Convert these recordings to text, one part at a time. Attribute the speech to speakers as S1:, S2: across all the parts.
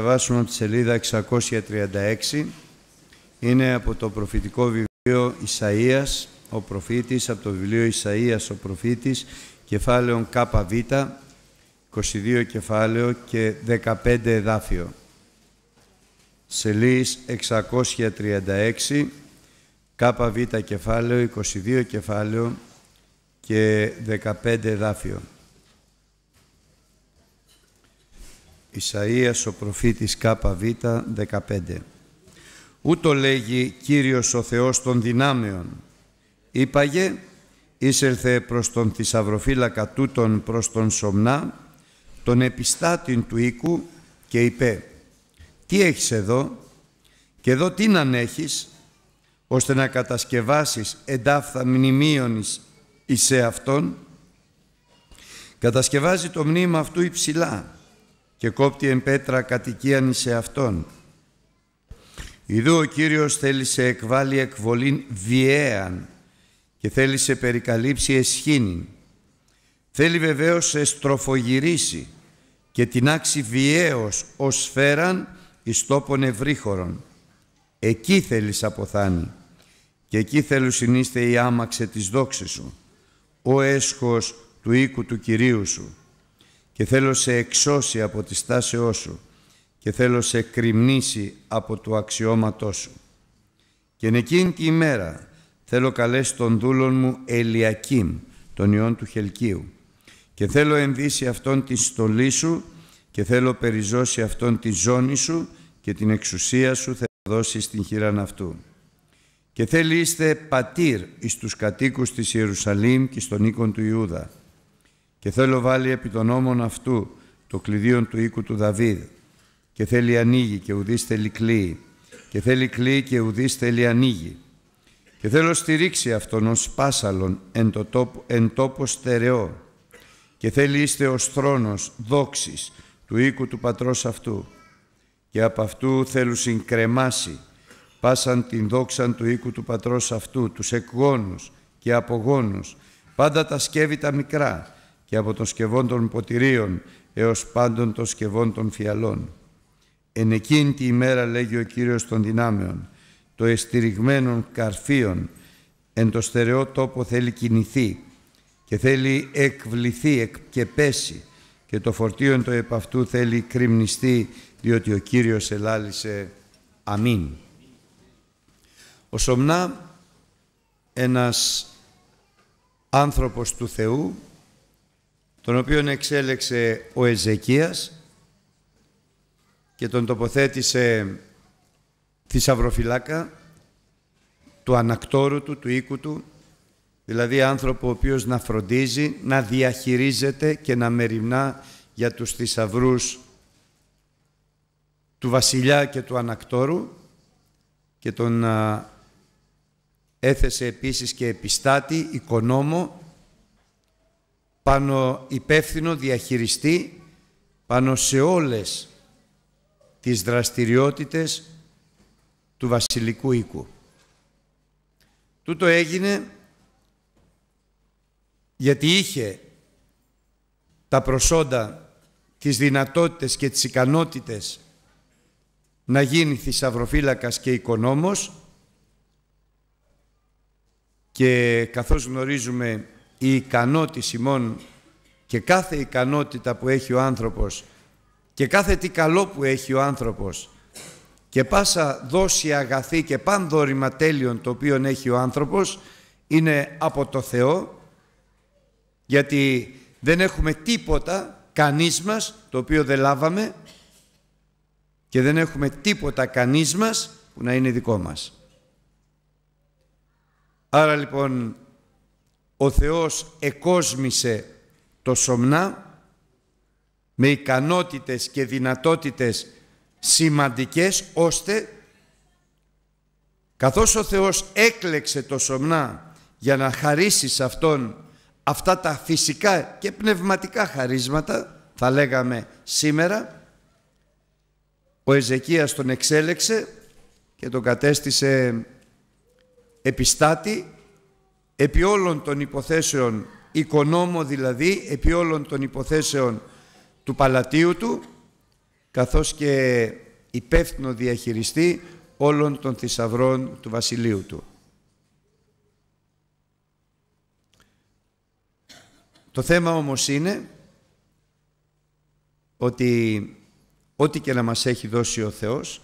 S1: διαβάσουμε από τη σελίδα 636. Είναι από το προφητικό βιβλίο Ισαΐας, ο προφήτης, από το βιβλίο Ισαΐας ο προφήτης, κεφάλαιο ΚΒ, 22 κεφάλαιο και 15 εδάφιο. Σελίδα 636, ΚΒ κεφάλαιο, 22 κεφάλαιο και 15 εδάφιο. Ισαΐας ο προφήτης ΚΒ 15 Ούτω λέγει Κύριος ο Θεός των δυνάμεων Είπαγε Ήσελθε προς τον θησαυροφύλακα τούτον προς τον Σομνά Τον επιστάτην του οίκου και είπε Τι έχεις εδώ και εδώ τι να ανέχεις ώστε να κατασκευάσεις εντάφθα μνημείον εις αυτόν κατασκευάζει το μνήμα αυτού υψηλά και κόπτει εν πέτρα κατοικίαν σε αυτόν. Ιδού ο Κύριος θέλησε εκβάλει εκβολήν βιέαν και θέλησε περικαλύψει εσχήνην. Θέλει βεβαίως στροφογυρίσει, και την άξη βιαίως ως σφαίραν εις τόπον ευρύχωρον. Εκεί θέλεις αποθάνει και εκεί θέλουσιν συνείστε η άμαξε της δόξης σου, ο έσχος του οίκου του Κυρίου σου και θέλω σε εξώσει από τη στάσεώ σου και θέλω σε κρυμνήσει από το αξιώματό σου. Και εκείνη τη ημέρα θέλω καλές τον δούλον μου Ελιακίμ, τον ιόν του Χελκίου, και θέλω ενδύσει αυτόν τη στολή σου και θέλω περιζώσει αυτόν τη ζώνη σου και την εξουσία σου θα δώσεις στην χειράν αυτού. Και θέλει είστε πατήρ εις τους κατοίκους της Ιερουσαλήμ και στον οίκον του Ιούδα και θέλω βάλει επί των νόμων αυτού το κλειδίον του οίκου του Δαβίδ και θέλει ανοίγει και ουδής θέλει κλείει και θέλει κλείει και ουδής θέλει ανοίγει και θέλω στηρίξει αυτόν ως πάσαλον εν, το τόπο, εν στερεό και θέλει είστε ως θρόνος δόξης του οίκου του πατρός αυτού και από αυτού θέλουν συγκρεμάσει πάσαν την δόξαν του οίκου του πατρός αυτού, τους εκγόνους και απογόνους, πάντα τα σκεύη τα μικρά και από το σκευόν των ποτηρίων έως πάντων το σκευών των φιαλών. Εν εκείνη τη ημέρα λέγει ο Κύριος των δυνάμεων, το εστηριγμένον καρφίον εν το στερεό τόπο θέλει κινηθεί και θέλει εκβληθεί και πέσει και το φορτίον το επ' αυτού θέλει κρυμνιστεί διότι ο Κύριος ελάλησε. Αμήν. Ο Σομνά, ένας άνθρωπος του Θεού, τον οποίον εξέλεξε ο Εζεκίας και τον τοποθέτησε θησαυροφυλάκα του ανακτόρου του, του οίκου του, δηλαδή άνθρωπο ο οποίος να φροντίζει, να διαχειρίζεται και να μεριμνά για τους θησαυρούς του βασιλιά και του ανακτόρου και τον έθεσε επίσης και επιστάτη, οικονόμο, πάνω υπεύθυνο διαχειριστή πάνω σε όλες τις δραστηριότητες του βασιλικού οίκου. Τούτο έγινε γιατί είχε τα προσόντα, τις δυνατότητες και τις ικανότητες να γίνει θησαυροφύλακας και οικονόμος και καθώς γνωρίζουμε η ικανότηση μόνο και κάθε ικανότητα που έχει ο άνθρωπος και κάθε τι καλό που έχει ο άνθρωπος και πάσα δόση αγαθή και πανδόρημα τέλειων το οποίο έχει ο άνθρωπος είναι από το Θεό γιατί δεν έχουμε τίποτα κανείς μας το οποίο δεν λάβαμε και δεν έχουμε τίποτα κανείς μας που να είναι δικό μας. Άρα λοιπόν ο Θεός εκόσμησε το σομνά με ικανότητες και δυνατότητες σημαντικές ώστε καθώς ο Θεός έκλεξε το σομνά για να χαρίσει σε Αυτόν αυτά τα φυσικά και πνευματικά χαρίσματα θα λέγαμε σήμερα ο Εζεκίας τον εξέλεξε και τον κατέστησε επιστάτη επί όλων των υποθέσεων, οικονόμο δηλαδή, επί όλων των υποθέσεων του παλατίου του, καθώς και υπεύθυνο διαχειριστή όλων των θησαυρών του Βασιλείου του. Το θέμα όμως είναι ότι ό,τι και να μας έχει δώσει ο Θεός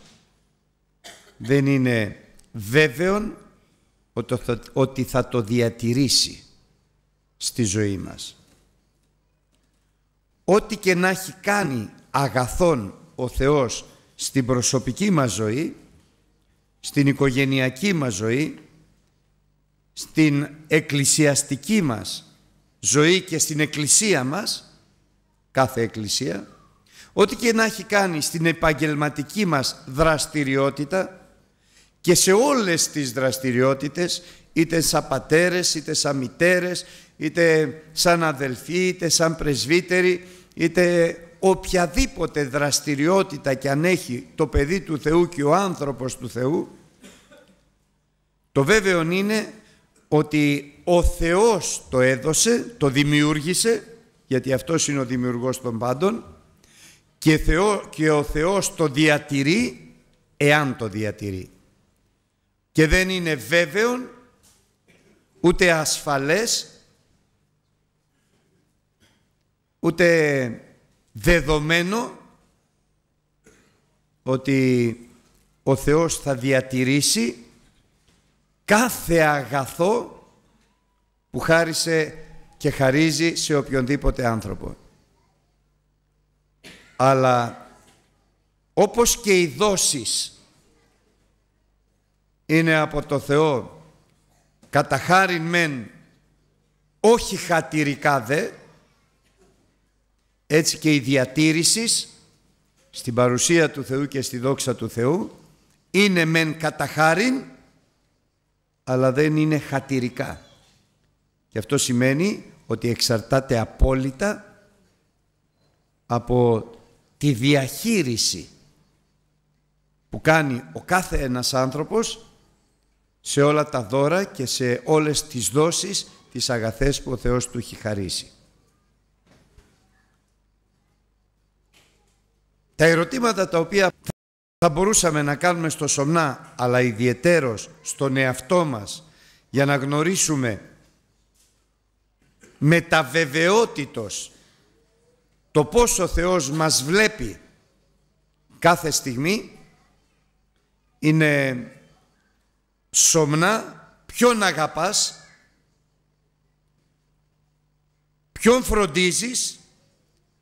S1: δεν είναι βέβαιον ότι θα το διατηρήσει στη ζωή μας. Ό,τι και να έχει κάνει αγαθόν ο Θεός στην προσωπική μας ζωή, στην οικογενειακή μας ζωή, στην εκκλησιαστική μας ζωή και στην εκκλησία μας, κάθε εκκλησία, ό,τι και να έχει κάνει στην επαγγελματική μας δραστηριότητα, και σε όλες τις δραστηριότητες, είτε σαν πατέρες, είτε σαν μητέρες, είτε σαν αδελφοί, είτε σαν πρεσβύτεροι, είτε οποιαδήποτε δραστηριότητα και αν έχει το παιδί του Θεού και ο άνθρωπος του Θεού, το βέβαιο είναι ότι ο Θεός το έδωσε, το δημιούργησε, γιατί αυτός είναι ο δημιουργός των πάντων, και, ο Θεός το διατηρεί, εάν το διατηρεί και δεν είναι βέβαιον ούτε ασφαλές ούτε δεδομένο ότι ο Θεός θα διατηρήσει κάθε αγαθό που χάρισε και χαρίζει σε οποιονδήποτε άνθρωπο. Αλλά όπως και οι δόσεις είναι από το Θεό καταχάριν μεν όχι χατηρικά δε έτσι και η διατήρησης στην παρουσία του Θεού και στη δόξα του Θεού είναι μεν καταχάριν αλλά δεν είναι χατηρικά και αυτό σημαίνει ότι εξαρτάται απόλυτα από τη διαχείριση που κάνει ο κάθε ένας άνθρωπος σε όλα τα δώρα και σε όλες τις δόσεις τις αγαθές που ο Θεός του έχει χαρίσει. Τα ερωτήματα τα οποία θα μπορούσαμε να κάνουμε στο σωμά, αλλά ιδιαιτέρως στον εαυτό μας, για να γνωρίσουμε με τα το πόσο ο Θεός μας βλέπει κάθε στιγμή, είναι σομνά ποιον αγαπάς, ποιον φροντίζεις,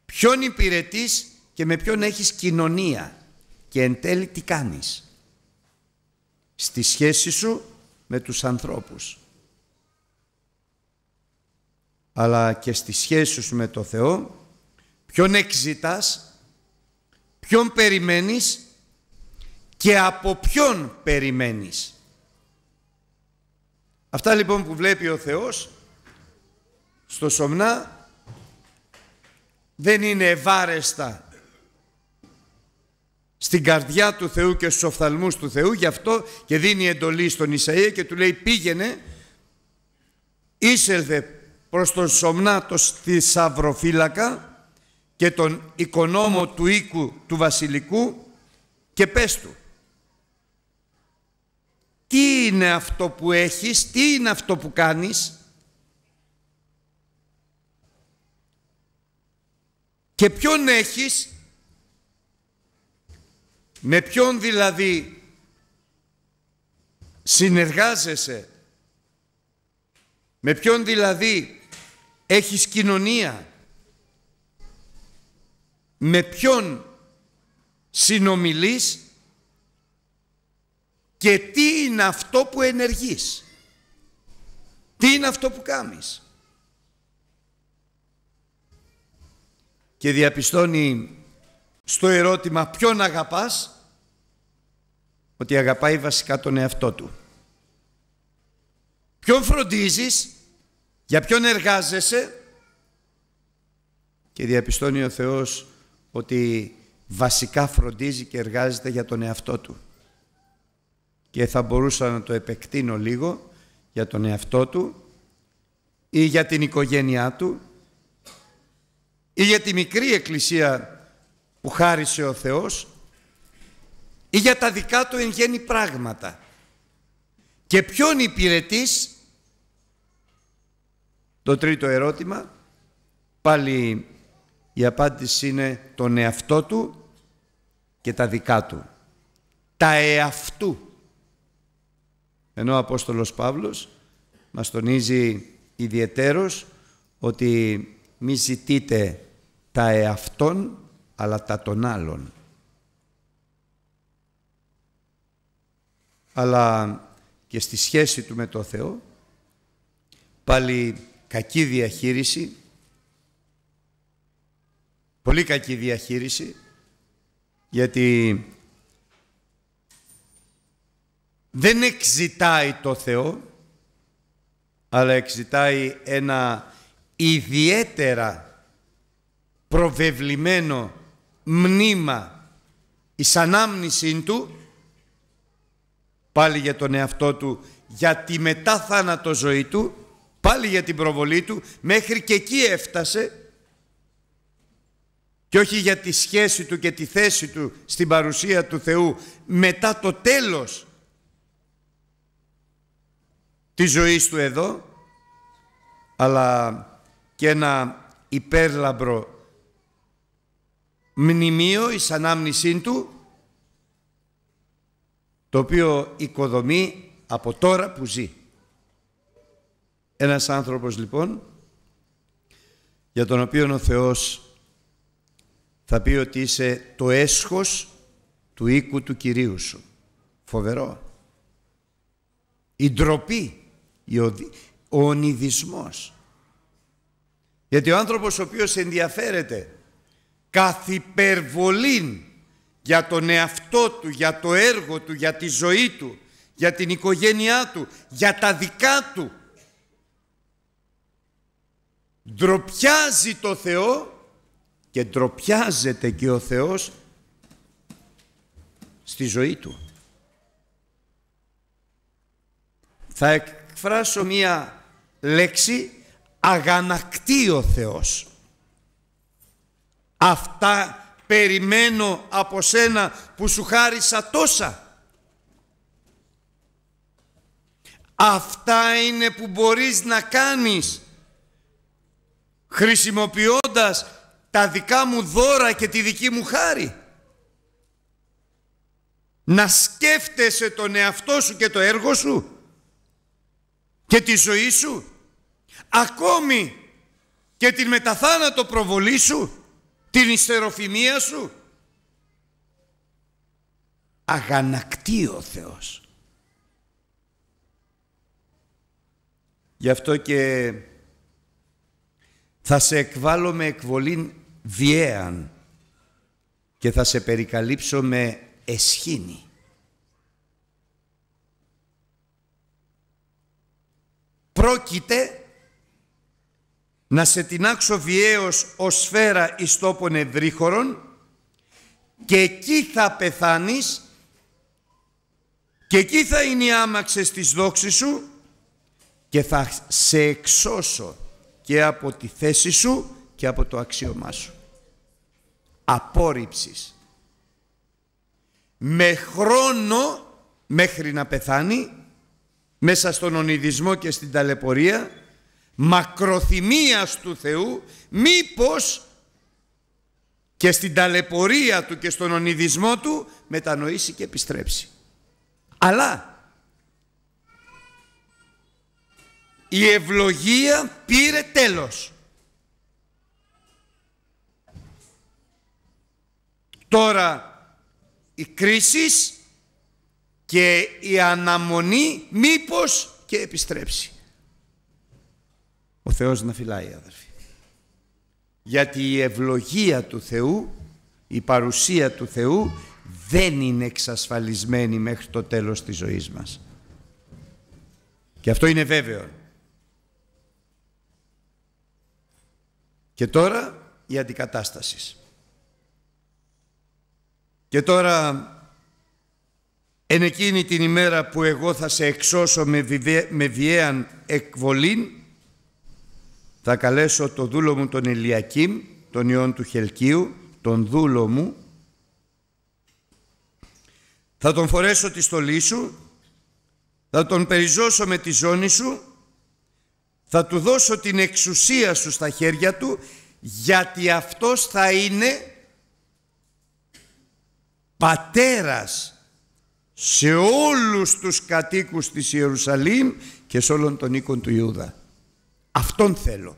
S1: ποιον υπηρετείς και με ποιον έχεις κοινωνία και εν τέλει τι κάνεις στη σχέση σου με τους ανθρώπους αλλά και στη σχέση σου με το Θεό ποιον εξητάς, ποιον περιμένεις και από ποιον περιμένεις. Αυτά λοιπόν που βλέπει ο Θεός στο σομνά δεν είναι ευάρεστα στην καρδιά του Θεού και στους οφθαλμούς του Θεού γι' αυτό και δίνει εντολή στον Ισαΐα και του λέει πήγαινε ήσελθε προς τον σομνά το θησαυροφύλακα και τον οικονόμο του οίκου του βασιλικού και πες του τι είναι αυτό που έχεις, τι είναι αυτό που κάνεις και ποιον έχεις, με ποιον δηλαδή συνεργάζεσαι, με ποιον δηλαδή έχεις κοινωνία, με ποιον συνομιλείς και τι είναι αυτό που ενεργείς. Τι είναι αυτό που κάνεις. Και διαπιστώνει στο ερώτημα ποιον αγαπάς ότι αγαπάει βασικά τον εαυτό του. Ποιον φροντίζεις, για ποιον εργάζεσαι και διαπιστώνει ο Θεός ότι βασικά φροντίζει και εργάζεται για τον εαυτό του και θα μπορούσα να το επεκτείνω λίγο για τον εαυτό του ή για την οικογένειά του ή για τη μικρή εκκλησία που χάρισε ο Θεός ή για τα δικά του εν γέννη πράγματα. Και ποιον υπηρετείς, το τρίτο ερώτημα, πάλι η απάντηση είναι τον εαυτό του και τα δικά του. Τα εαυτού. Ενώ ο Απόστολος Παύλος μας τονίζει ιδιαιτέρως ότι μη ζητείτε τα εαυτόν αλλά τα των άλλων. Αλλά και στη σχέση του με το Θεό πάλι κακή διαχείριση πολύ κακή διαχείριση γιατί δεν εξητάει το Θεό, αλλά εξητάει ένα ιδιαίτερα προβεβλημένο μνήμα εις ανάμνηση του, πάλι για τον εαυτό του, για τη μετά θάνατο ζωή του, πάλι για την προβολή του, μέχρι και εκεί έφτασε και όχι για τη σχέση του και τη θέση του στην παρουσία του Θεού μετά το τέλος τη ζωή του εδώ, αλλά και ένα υπέρλαμπρο μνημείο εις ανάμνησή του, το οποίο οικοδομεί από τώρα που ζει. Ένας άνθρωπος λοιπόν, για τον οποίο ο Θεός θα πει ότι είσαι το έσχος του οίκου του Κυρίου σου. Φοβερό. Η ντροπή ο ονειδισμός. Γιατί ο άνθρωπος ο οποίος ενδιαφέρεται καθ' υπερβολήν για τον εαυτό του, για το έργο του, για τη ζωή του, για την οικογένειά του, για τα δικά του, ντροπιάζει το Θεό και ντροπιάζεται και ο Θεός στη ζωή του. Θα φράσω μία λέξη αγανακτεί ο Θεός. Αυτά περιμένω από σένα που σου χάρισα τόσα. Αυτά είναι που μπορείς να κάνεις χρησιμοποιώντας τα δικά μου δώρα και τη δική μου χάρη. Να σκέφτεσαι τον εαυτό σου και το έργο σου και τη ζωή σου, ακόμη και την μεταθάνατο προβολή σου, την ιστεροφημία σου. Αγανακτεί ο Θεός. Γι' αυτό και θα σε εκβάλω με εκβολήν διέαν και θα σε περικαλύψω με εσχήνη. πρόκειται να σε τεινάξω βιαίως ως σφαίρα εις τόπον και εκεί θα πεθάνεις και εκεί θα είναι οι άμαξες της δόξης σου και θα σε εξώσω και από τη θέση σου και από το αξίωμά σου. Απόρριψης. Με χρόνο μέχρι να πεθάνει μέσα στον ονειδισμό και στην ταλαιπωρία, μακροθυμίας του Θεού, μήπως και στην ταλαιπωρία του και στον ονειδισμό του μετανοήσει και επιστρέψει. Αλλά η ευλογία πήρε τέλος. Τώρα η κρίσης και η αναμονή μήπως και επιστρέψει. Ο Θεός να φυλάει αδερφοί. Γιατί η ευλογία του Θεού, η παρουσία του Θεού δεν είναι εξασφαλισμένη μέχρι το τέλος της ζωής μας. Και αυτό είναι βέβαιο. Και τώρα η αντικατάστασης. Και τώρα Εν εκείνη την ημέρα που εγώ θα σε εξώσω με, βιβε, με βιαίαν εκβολήν, θα καλέσω το δούλο μου τον Ηλιακήμ, τον ιόν του Χελκίου, τον δούλο μου, θα τον φορέσω τη στολή σου, θα τον περιζώσω με τη ζώνη σου, θα του δώσω την εξουσία σου στα χέρια του, γιατί αυτός θα είναι πατέρας σε όλους τους κατοίκους της Ιερουσαλήμ και σε όλων των οίκων του Ιούδα. Αυτόν θέλω.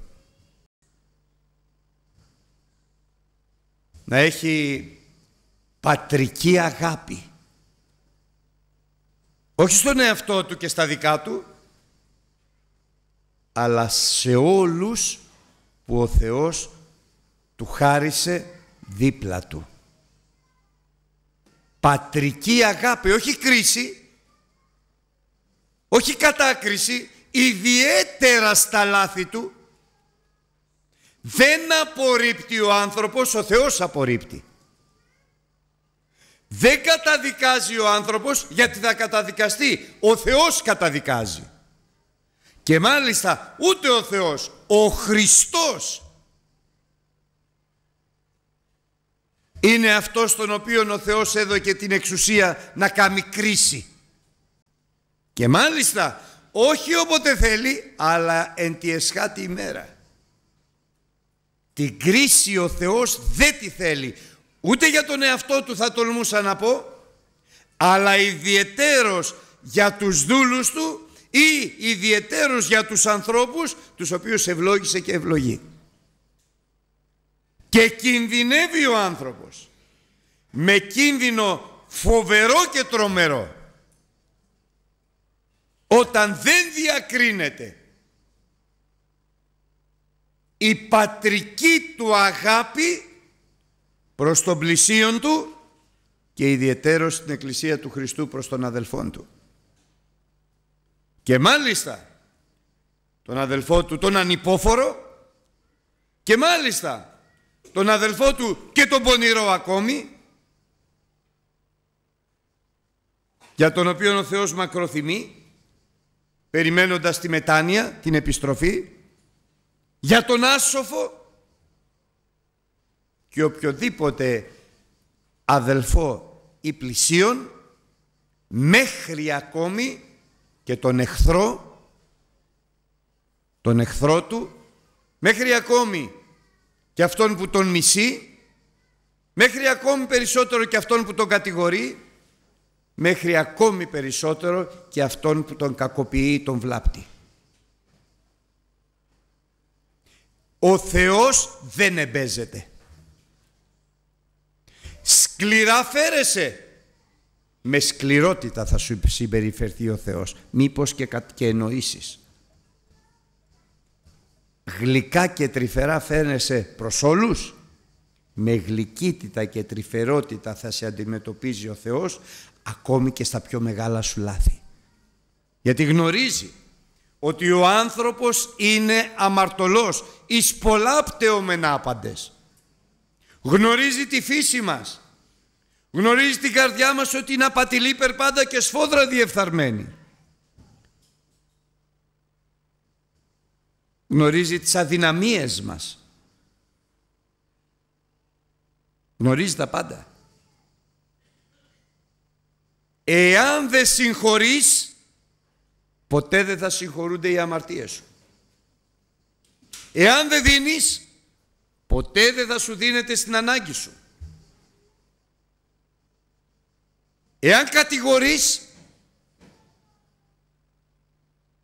S1: Να έχει πατρική αγάπη. Όχι στον εαυτό του και στα δικά του, αλλά σε όλους που ο Θεός του χάρισε δίπλα του. Πατρική αγάπη, όχι κρίση, όχι κατάκριση, ιδιαίτερα στα λάθη του. Δεν απορρίπτει ο άνθρωπος, ο Θεός απορρίπτει. Δεν καταδικάζει ο άνθρωπος γιατί θα καταδικαστεί. Ο Θεός καταδικάζει. Και μάλιστα ούτε ο Θεός, ο Χριστός είναι αυτός τον οποίο ο Θεός έδωκε την εξουσία να κάνει κρίση. Και μάλιστα όχι όποτε θέλει αλλά εν τη εσχάτη ημέρα. Την κρίση ο Θεός δεν τη θέλει. Ούτε για τον εαυτό του θα τολμούσα να πω αλλά ιδιαιτέρως για τους δούλους του ή ιδιαιτέρως για τους ανθρώπους τους οποίους ευλόγησε και ευλογεί. Και κινδυνεύει ο άνθρωπος. Με κίνδυνο φοβερό και τρομερό. Όταν δεν διακρίνεται η πατρική του αγάπη προς τον πλησίον του και ιδιαίτερος στην Εκκλησία του Χριστού προς τον αδελφόν του. Και μάλιστα τον αδελφό του τον ανυπόφορο και μάλιστα τον αδελφό του και τον πονηρό ακόμη, για τον οποίο ο Θεός μακροθυμεί, περιμένοντας τη μετάνοια, την επιστροφή, για τον άσοφο και οποιοδήποτε αδελφό ή πλησίον, μέχρι ακόμη και τον εχθρό, τον εχθρό του, μέχρι ακόμη και αυτόν που τον μισεί μέχρι ακόμη περισσότερο και αυτόν που τον κατηγορεί μέχρι ακόμη περισσότερο και αυτόν που τον κακοποιεί τον βλάπτει. Ο Θεός δεν εμπέζεται. Σκληρά φέρεσαι. Με σκληρότητα θα σου συμπεριφερθεί ο Θεός. Μήπως και, και εννοήσεις γλυκά και τρυφερά φαίνεσαι προς όλους, με γλυκύτητα και τρυφερότητα θα σε αντιμετωπίζει ο Θεός ακόμη και στα πιο μεγάλα σου λάθη. Γιατί γνωρίζει ότι ο άνθρωπος είναι αμαρτωλός, εις πολλά πτεωμένα Γνωρίζει τη φύση μας. Γνωρίζει την καρδιά μας ότι είναι απατηλή περπάντα και σφόδρα διεφθαρμένη. γνωρίζει τις αδυναμίες μας. Γνωρίζει τα πάντα. Εάν δεν συγχωρείς, ποτέ δεν θα συγχωρούνται οι αμαρτίες σου. Εάν δεν δίνεις, ποτέ δεν θα σου δίνεται στην ανάγκη σου. Εάν κατηγορείς,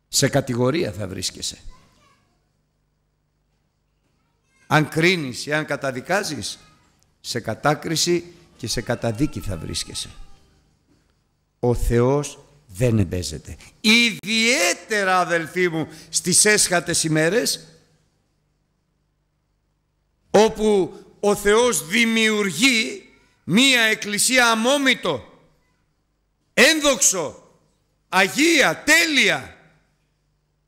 S1: σε κατηγορία θα βρίσκεσαι. Αν κρίνεις ή αν καταδικάζεις, σε κατάκριση και σε καταδίκη θα βρίσκεσαι. Ο Θεός δεν εμπέζεται. Ιδιαίτερα αδελφοί μου στις έσχατες ημέρες όπου ο Θεός δημιουργεί μία εκκλησία αμόμητο, ένδοξο, αγία, τέλεια,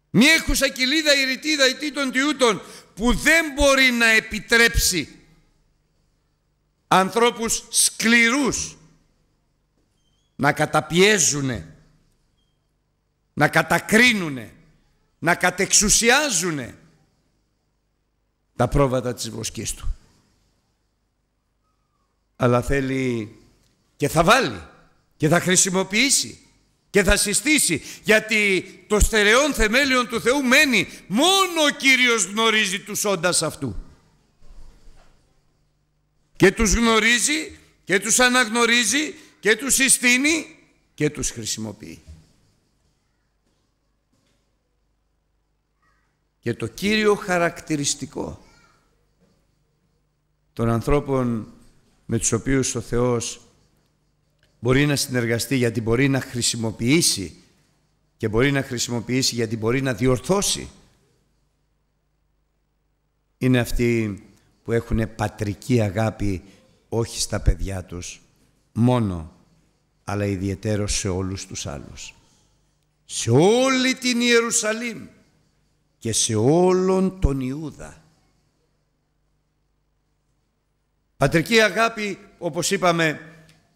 S1: μία έχουσα κοιλίδα ηρητή δαϊτή τιούτων που δεν μπορεί να επιτρέψει ανθρώπους σκληρούς να καταπιέζουνε, να κατακρίνουνε, να κατεξουσιάζουνε τα πρόβατα της βοσκής του. Αλλά θέλει και θα βάλει και θα χρησιμοποιήσει και θα συστήσει γιατί το στερεόν θεμέλιον του Θεού μένει μόνο ο Κύριος γνωρίζει τους όντας αυτού και τους γνωρίζει και τους αναγνωρίζει και τους συστήνει και τους χρησιμοποιεί και το κύριο χαρακτηριστικό των ανθρώπων με τους οποίους ο Θεός μπορεί να συνεργαστεί γιατί μπορεί να χρησιμοποιήσει και μπορεί να χρησιμοποιήσει γιατί μπορεί να διορθώσει. Είναι αυτοί που έχουν πατρική αγάπη όχι στα παιδιά τους μόνο, αλλά ιδιαίτερο σε όλους τους άλλους. Σε όλη την Ιερουσαλήμ και σε όλον τον Ιούδα. Πατρική αγάπη, όπως είπαμε,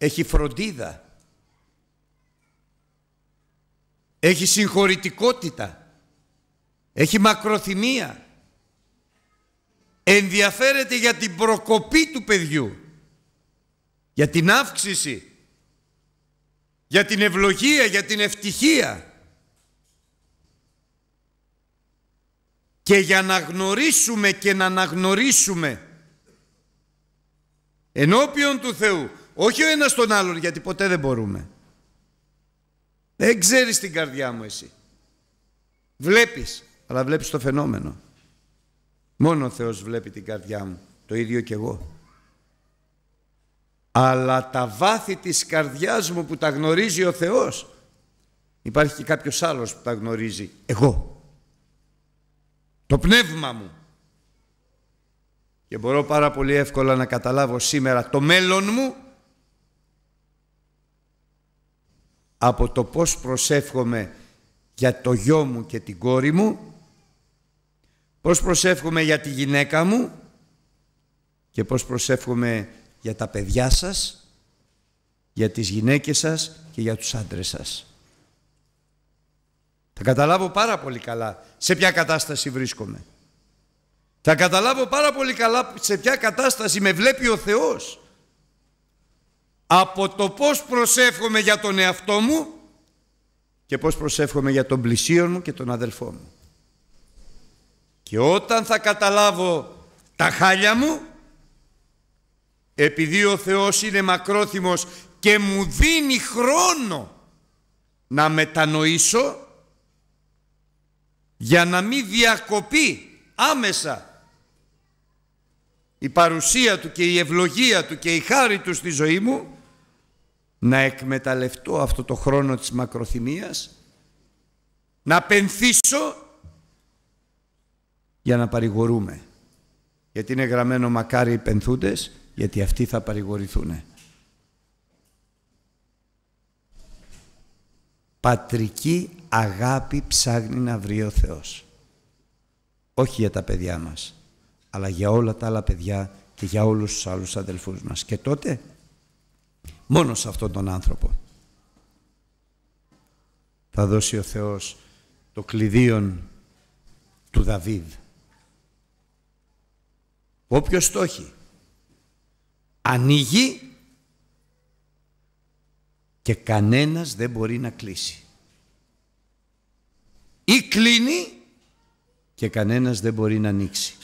S1: έχει φροντίδα. Έχει συγχωρητικότητα. Έχει μακροθυμία. Ενδιαφέρεται για την προκοπή του παιδιού. Για την αύξηση. Για την ευλογία, για την ευτυχία. Και για να γνωρίσουμε και να αναγνωρίσουμε ενώπιον του Θεού όχι ο ένας τον άλλον, γιατί ποτέ δεν μπορούμε. Δεν ξέρεις την καρδιά μου εσύ. Βλέπεις, αλλά βλέπεις το φαινόμενο. Μόνο ο Θεός βλέπει την καρδιά μου, το ίδιο και εγώ. Αλλά τα βάθη της καρδιάς μου που τα γνωρίζει ο Θεός, υπάρχει και κάποιος άλλος που τα γνωρίζει, εγώ. Το πνεύμα μου. Και μπορώ πάρα πολύ εύκολα να καταλάβω σήμερα το μέλλον μου από το πώς προσεύχομαι για το γιο μου και την κόρη μου, πώς προσεύχομαι για τη γυναίκα μου και πώς προσεύχομαι για τα παιδιά σας, για τις γυναίκες σας και για τους άντρες σας. Θα καταλάβω πάρα πολύ καλά σε ποια κατάσταση βρίσκομαι. Θα καταλάβω πάρα πολύ καλά σε ποια κατάσταση με βλέπει ο Θεός από το πώς προσεύχομαι για τον εαυτό μου και πώς προσεύχομαι για τον πλησίον μου και τον αδελφό μου. Και όταν θα καταλάβω τα χάλια μου, επειδή ο Θεός είναι μακρόθυμος και μου δίνει χρόνο να μετανοήσω για να μην διακοπεί άμεσα η παρουσία Του και η ευλογία Του και η χάρη Του στη ζωή μου, να εκμεταλλευτώ αυτό το χρόνο της μακροθυμίας, να πενθήσω για να παρηγορούμε. Γιατί είναι γραμμένο μακάρι οι πενθούντες, γιατί αυτοί θα παρηγορηθούν. Πατρική αγάπη ψάχνει να βρει ο Θεός. Όχι για τα παιδιά μας, αλλά για όλα τα άλλα παιδιά και για όλους τους άλλους αδελφούς μας. Και τότε μόνος σε αυτόν τον άνθρωπο. Θα δώσει ο Θεός το κλειδίον του Δαβίδ. Όποιος το έχει, ανοίγει και κανένας δεν μπορεί να κλείσει. Ή κλείνει και κανένας δεν μπορεί να ανοίξει.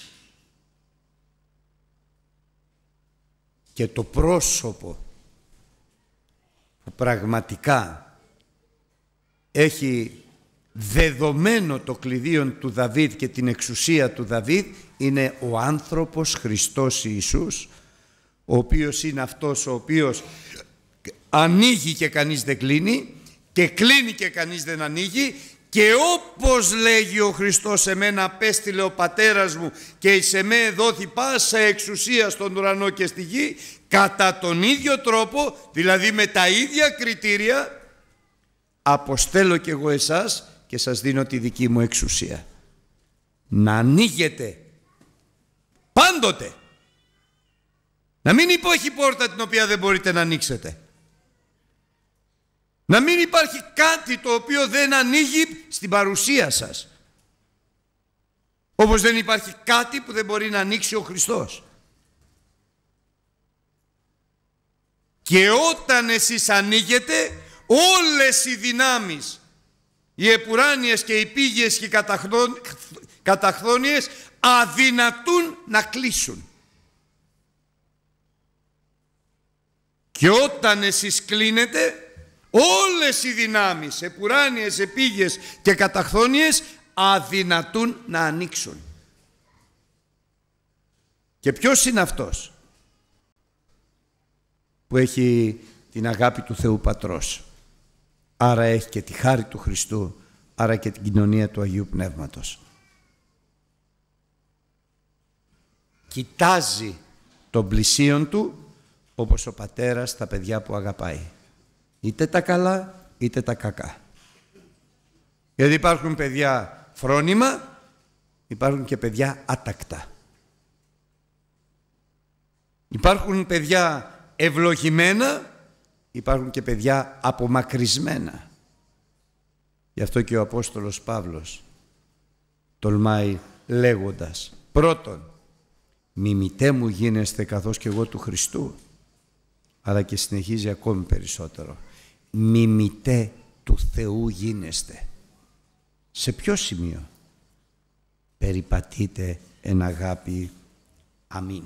S1: Και το πρόσωπο πραγματικά έχει δεδομένο το κλειδίον του Δαβίδ και την εξουσία του Δαβίδ είναι ο άνθρωπος Χριστός Ιησούς ο οποίος είναι αυτός ο οποίος ανοίγει και κανείς δεν κλείνει και κλείνει και κανείς δεν ανοίγει και όπως λέγει ο Χριστός σε μένα απέστειλε ο Πατέρας μου και σε με δόθη πάσα εξουσία στον ουρανό και στη γη κατά τον ίδιο τρόπο, δηλαδή με τα ίδια κριτήρια αποστέλω και εγώ εσάς και σας δίνω τη δική μου εξουσία. Να ανοίγετε πάντοτε. Να μην υπάρχει πόρτα την οποία δεν μπορείτε να ανοίξετε. Να μην υπάρχει κάτι το οποίο δεν ανοίγει στην παρουσία σας. Όπως δεν υπάρχει κάτι που δεν μπορεί να ανοίξει ο Χριστός. Και όταν εσείς ανοίγετε όλες οι δυνάμεις, οι επουράνιες και οι πήγες και οι καταχθόνιες αδυνατούν να κλείσουν. Και όταν εσείς κλείνετε όλες οι δυνάμεις, επουράνιες, επίγειες και καταχθόνιες, αδυνατούν να ανοίξουν. Και ποιος είναι αυτός που έχει την αγάπη του Θεού Πατρός. Άρα έχει και τη χάρη του Χριστού, άρα και την κοινωνία του Αγίου Πνεύματος. Κοιτάζει τον πλησίον του όπως ο πατέρας τα παιδιά που αγαπάει. Είτε τα καλά, είτε τα κακά. Γιατί υπάρχουν παιδιά φρόνημα, υπάρχουν και παιδιά άτακτα. Υπάρχουν παιδιά ευλογημένα, υπάρχουν και παιδιά απομακρυσμένα. Γι' αυτό και ο Απόστολος Παύλος τολμάει λέγοντας πρώτον μιμητέ μου γίνεστε καθώς και εγώ του Χριστού αλλά και συνεχίζει ακόμη περισσότερο μιμητέ του Θεού γίνεστε. Σε ποιο σημείο περιπατείτε εν αγάπη. Αμήν.